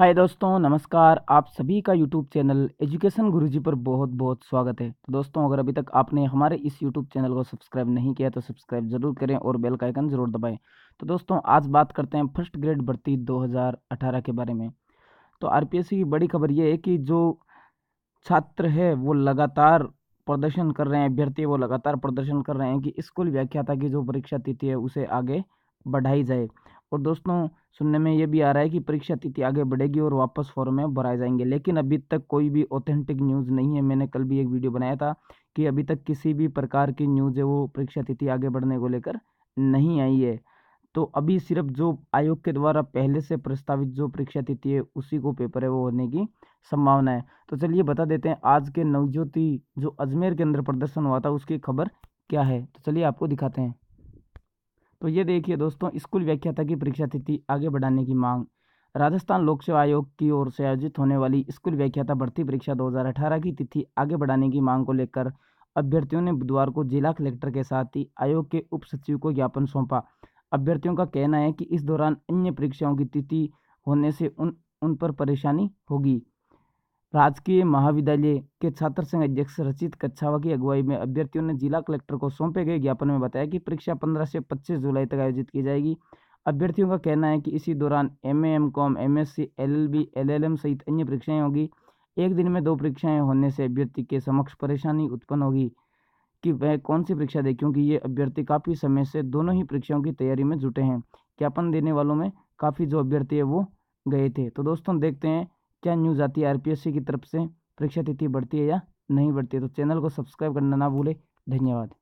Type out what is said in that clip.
हाय दोस्तों नमस्कार आप सभी का यूट्यूब चैनल एजुकेशन गुरुजी पर बहुत बहुत स्वागत है तो दोस्तों अगर अभी तक आपने हमारे इस यूट्यूब चैनल को सब्सक्राइब नहीं किया तो सब्सक्राइब जरूर करें और बेल का आइकन जरूर दबाएं तो दोस्तों आज बात करते हैं फर्स्ट ग्रेड भर्ती 2018 के बारे में तो आर की बड़ी खबर ये है कि जो छात्र है वो लगातार प्रदर्शन कर रहे हैं अभ्यर्थी वो लगातार प्रदर्शन कर रहे हैं कि स्कूल व्याख्याता की जो परीक्षा तिथि है उसे आगे बढ़ाई जाए और दोस्तों सुनने में ये भी आ रहा है कि परीक्षा तिथि आगे बढ़ेगी और वापस फॉर्म में भराए जाएंगे लेकिन अभी तक कोई भी ऑथेंटिक न्यूज़ नहीं है मैंने कल भी एक वीडियो बनाया था कि अभी तक किसी भी प्रकार की न्यूज़ है वो परीक्षा तिथि आगे बढ़ने को लेकर नहीं आई है तो अभी सिर्फ जो आयोग के द्वारा पहले से प्रस्तावित जो परीक्षा तिथि है उसी को पेपर है वो होने की संभावना है तो चलिए बता देते हैं आज के नवज्योति जो अजमेर के अंदर प्रदर्शन हुआ था उसकी खबर क्या है तो चलिए आपको दिखाते हैं तो ये देखिए दोस्तों स्कूल व्याख्याता की परीक्षा तिथि आगे बढ़ाने की मांग राजस्थान लोक सेवा आयोग की ओर से आयोजित होने वाली स्कूल व्याख्याता भर्ती परीक्षा 2018 की तिथि आगे बढ़ाने की मांग को लेकर अभ्यर्थियों ने बुधवार को जिला कलेक्टर के साथ ही आयोग के उप सचिव को ज्ञापन सौंपा अभ्यर्थियों का कहना है कि इस दौरान अन्य परीक्षाओं की तिथि होने से उन उन पर परेशानी होगी राजकीय महाविद्यालय के छात्र संघ अध्यक्ष रचित कच्छावा की अगुवाई में अभ्यर्थियों ने जिला कलेक्टर को सौंपे गए ज्ञापन में बताया कि परीक्षा पंद्रह से पच्चीस जुलाई तक आयोजित की जाएगी अभ्यर्थियों का कहना है कि इसी दौरान M A M Com M S C L L B L L M सहित अन्य परीक्षाएँ होगी एक दिन में दो परीक्षाएँ होने से अभ्यर्थी के समक्ष परेशानी उत्पन्न होगी कि वह कौन सी परीक्षा दे क्योंकि ये अभ्यर्थी काफ़ी समय से दोनों ही परीक्षाओं की तैयारी में जुटे हैं ज्ञापन देने वालों में काफ़ी जो अभ्यर्थी है वो गए थे तो दोस्तों देखते हैं क्या न्यूज़ आती है आर की तरफ से परीक्षा तिथि बढ़ती है या नहीं बढ़ती है तो चैनल को सब्सक्राइब करना ना भूलें धन्यवाद